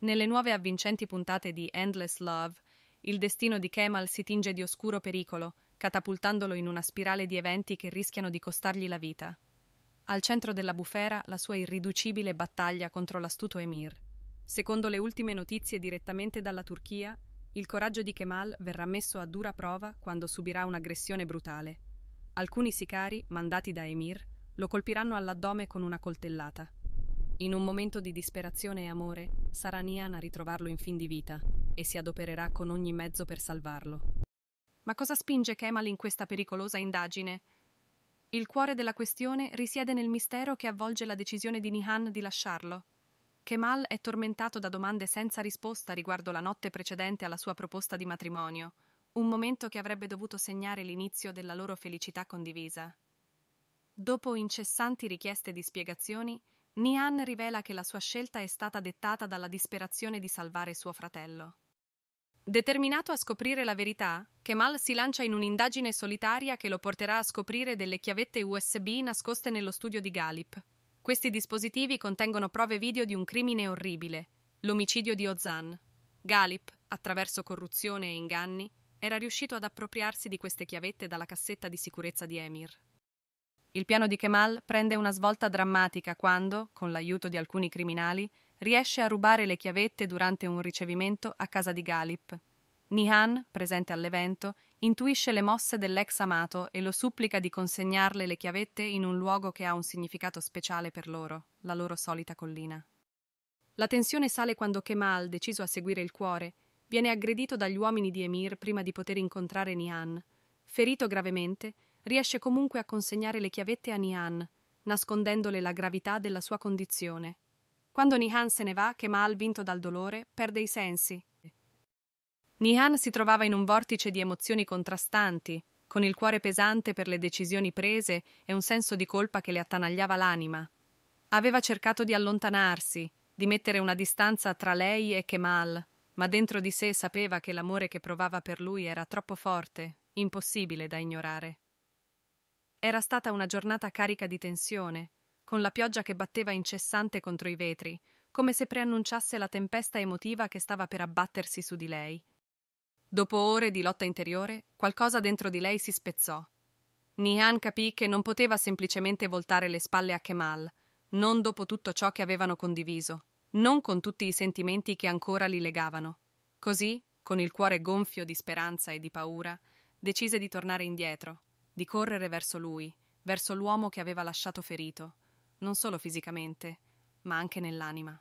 Nelle nuove avvincenti puntate di Endless Love, il destino di Kemal si tinge di oscuro pericolo, catapultandolo in una spirale di eventi che rischiano di costargli la vita. Al centro della bufera la sua irriducibile battaglia contro l'astuto Emir. Secondo le ultime notizie direttamente dalla Turchia, il coraggio di Kemal verrà messo a dura prova quando subirà un'aggressione brutale. Alcuni sicari, mandati da Emir, lo colpiranno all'addome con una coltellata. In un momento di disperazione e amore, sarà Nian a ritrovarlo in fin di vita e si adopererà con ogni mezzo per salvarlo. Ma cosa spinge Kemal in questa pericolosa indagine? Il cuore della questione risiede nel mistero che avvolge la decisione di Nihan di lasciarlo. Kemal è tormentato da domande senza risposta riguardo la notte precedente alla sua proposta di matrimonio, un momento che avrebbe dovuto segnare l'inizio della loro felicità condivisa. Dopo incessanti richieste di spiegazioni, Nian rivela che la sua scelta è stata dettata dalla disperazione di salvare suo fratello. Determinato a scoprire la verità, Kemal si lancia in un'indagine solitaria che lo porterà a scoprire delle chiavette USB nascoste nello studio di Galip. Questi dispositivi contengono prove video di un crimine orribile, l'omicidio di Ozan. Galip, attraverso corruzione e inganni, era riuscito ad appropriarsi di queste chiavette dalla cassetta di sicurezza di Emir. Il piano di Kemal prende una svolta drammatica quando, con l'aiuto di alcuni criminali, riesce a rubare le chiavette durante un ricevimento a casa di Galip. Nihan, presente all'evento, intuisce le mosse dell'ex amato e lo supplica di consegnarle le chiavette in un luogo che ha un significato speciale per loro, la loro solita collina. La tensione sale quando Kemal, deciso a seguire il cuore, viene aggredito dagli uomini di Emir prima di poter incontrare Nihan. Ferito gravemente, riesce comunque a consegnare le chiavette a Nihan, nascondendole la gravità della sua condizione. Quando Nihan se ne va, Kemal, vinto dal dolore, perde i sensi. Nihan si trovava in un vortice di emozioni contrastanti, con il cuore pesante per le decisioni prese e un senso di colpa che le attanagliava l'anima. Aveva cercato di allontanarsi, di mettere una distanza tra lei e Kemal, ma dentro di sé sapeva che l'amore che provava per lui era troppo forte, impossibile da ignorare. Era stata una giornata carica di tensione, con la pioggia che batteva incessante contro i vetri, come se preannunciasse la tempesta emotiva che stava per abbattersi su di lei. Dopo ore di lotta interiore, qualcosa dentro di lei si spezzò. Nihan capì che non poteva semplicemente voltare le spalle a Kemal, non dopo tutto ciò che avevano condiviso, non con tutti i sentimenti che ancora li legavano. Così, con il cuore gonfio di speranza e di paura, decise di tornare indietro, di correre verso lui, verso l'uomo che aveva lasciato ferito, non solo fisicamente, ma anche nell'anima.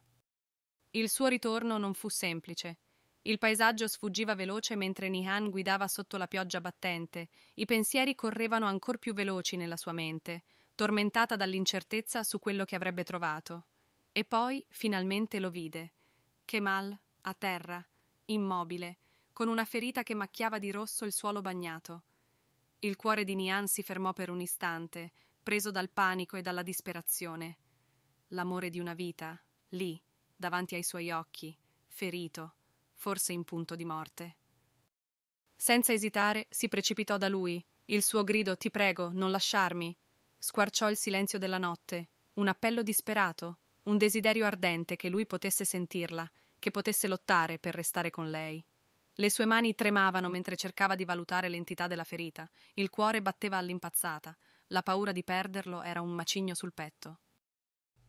Il suo ritorno non fu semplice. Il paesaggio sfuggiva veloce mentre Nihan guidava sotto la pioggia battente, i pensieri correvano ancor più veloci nella sua mente, tormentata dall'incertezza su quello che avrebbe trovato. E poi finalmente lo vide. Kemal, a terra, immobile, con una ferita che macchiava di rosso il suolo bagnato. Il cuore di Nian si fermò per un istante, preso dal panico e dalla disperazione. L'amore di una vita, lì, davanti ai suoi occhi, ferito, forse in punto di morte. Senza esitare, si precipitò da lui. Il suo grido Ti prego, non lasciarmi. Squarciò il silenzio della notte, un appello disperato, un desiderio ardente che lui potesse sentirla, che potesse lottare per restare con lei. Le sue mani tremavano mentre cercava di valutare l'entità della ferita, il cuore batteva all'impazzata, la paura di perderlo era un macigno sul petto.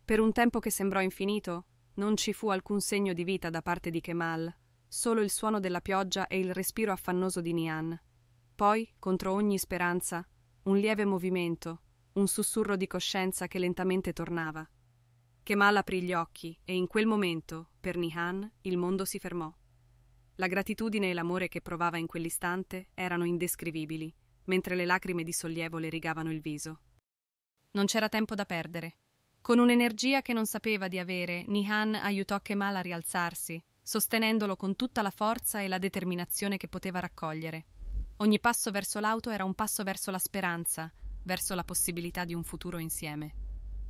Per un tempo che sembrò infinito, non ci fu alcun segno di vita da parte di Kemal, solo il suono della pioggia e il respiro affannoso di Nian. Poi, contro ogni speranza, un lieve movimento, un sussurro di coscienza che lentamente tornava. Kemal aprì gli occhi e in quel momento, per Nihan, il mondo si fermò. La gratitudine e l'amore che provava in quell'istante erano indescrivibili, mentre le lacrime di sollievo le rigavano il viso. Non c'era tempo da perdere. Con un'energia che non sapeva di avere, Nihan aiutò Kemal a rialzarsi, sostenendolo con tutta la forza e la determinazione che poteva raccogliere. Ogni passo verso l'auto era un passo verso la speranza, verso la possibilità di un futuro insieme.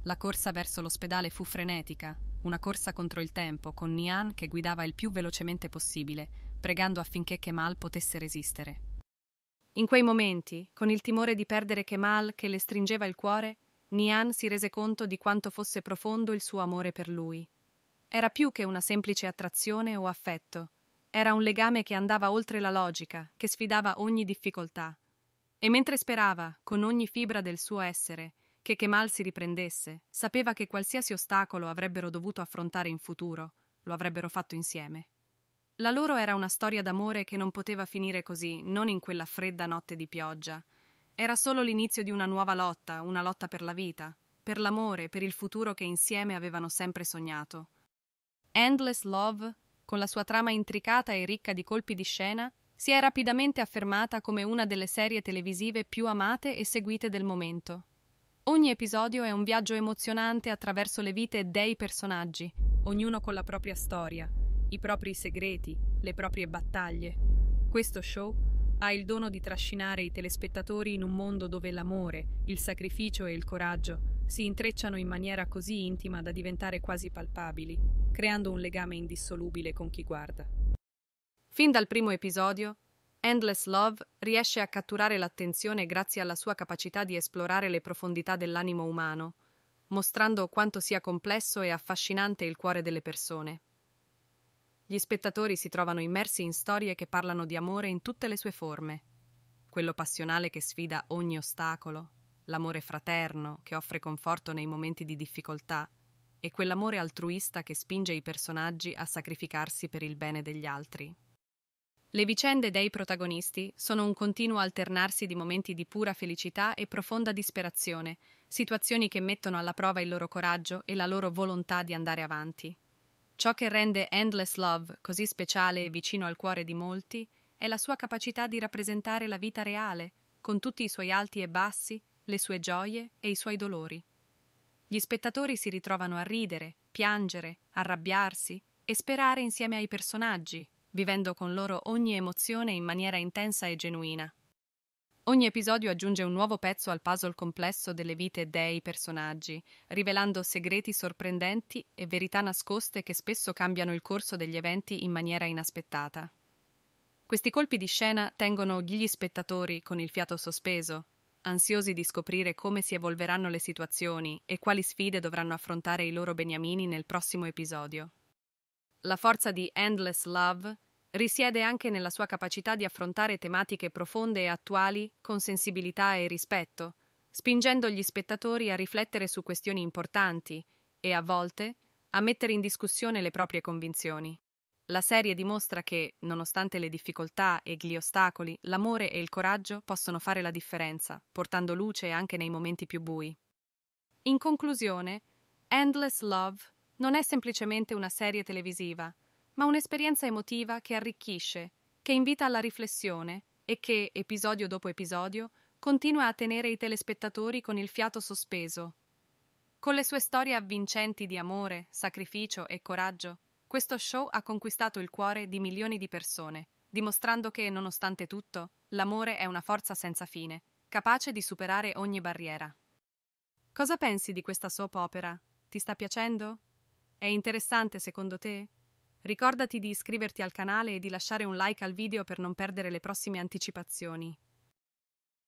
La corsa verso l'ospedale fu frenetica, una corsa contro il tempo con Nian che guidava il più velocemente possibile, pregando affinché Kemal potesse resistere. In quei momenti, con il timore di perdere Kemal che le stringeva il cuore, Nian si rese conto di quanto fosse profondo il suo amore per lui. Era più che una semplice attrazione o affetto, era un legame che andava oltre la logica, che sfidava ogni difficoltà. E mentre sperava, con ogni fibra del suo essere, che Kemal si riprendesse, sapeva che qualsiasi ostacolo avrebbero dovuto affrontare in futuro, lo avrebbero fatto insieme. La loro era una storia d'amore che non poteva finire così, non in quella fredda notte di pioggia. Era solo l'inizio di una nuova lotta, una lotta per la vita, per l'amore, per il futuro che insieme avevano sempre sognato. Endless Love, con la sua trama intricata e ricca di colpi di scena, si è rapidamente affermata come una delle serie televisive più amate e seguite del momento. Ogni episodio è un viaggio emozionante attraverso le vite dei personaggi, ognuno con la propria storia, i propri segreti, le proprie battaglie. Questo show ha il dono di trascinare i telespettatori in un mondo dove l'amore, il sacrificio e il coraggio si intrecciano in maniera così intima da diventare quasi palpabili, creando un legame indissolubile con chi guarda. Fin dal primo episodio, Endless Love riesce a catturare l'attenzione grazie alla sua capacità di esplorare le profondità dell'animo umano, mostrando quanto sia complesso e affascinante il cuore delle persone. Gli spettatori si trovano immersi in storie che parlano di amore in tutte le sue forme. Quello passionale che sfida ogni ostacolo, l'amore fraterno che offre conforto nei momenti di difficoltà e quell'amore altruista che spinge i personaggi a sacrificarsi per il bene degli altri. Le vicende dei protagonisti sono un continuo alternarsi di momenti di pura felicità e profonda disperazione, situazioni che mettono alla prova il loro coraggio e la loro volontà di andare avanti. Ciò che rende Endless Love così speciale e vicino al cuore di molti è la sua capacità di rappresentare la vita reale, con tutti i suoi alti e bassi, le sue gioie e i suoi dolori. Gli spettatori si ritrovano a ridere, piangere, arrabbiarsi e sperare insieme ai personaggi, vivendo con loro ogni emozione in maniera intensa e genuina. Ogni episodio aggiunge un nuovo pezzo al puzzle complesso delle vite dei personaggi, rivelando segreti sorprendenti e verità nascoste che spesso cambiano il corso degli eventi in maniera inaspettata. Questi colpi di scena tengono gli spettatori con il fiato sospeso, ansiosi di scoprire come si evolveranno le situazioni e quali sfide dovranno affrontare i loro beniamini nel prossimo episodio. La forza di Endless Love risiede anche nella sua capacità di affrontare tematiche profonde e attuali con sensibilità e rispetto, spingendo gli spettatori a riflettere su questioni importanti e, a volte, a mettere in discussione le proprie convinzioni. La serie dimostra che, nonostante le difficoltà e gli ostacoli, l'amore e il coraggio possono fare la differenza, portando luce anche nei momenti più bui. In conclusione, Endless Love non è semplicemente una serie televisiva, ma un'esperienza emotiva che arricchisce, che invita alla riflessione e che, episodio dopo episodio, continua a tenere i telespettatori con il fiato sospeso. Con le sue storie avvincenti di amore, sacrificio e coraggio, questo show ha conquistato il cuore di milioni di persone, dimostrando che, nonostante tutto, l'amore è una forza senza fine, capace di superare ogni barriera. Cosa pensi di questa soap opera? Ti sta piacendo? È interessante secondo te? Ricordati di iscriverti al canale e di lasciare un like al video per non perdere le prossime anticipazioni.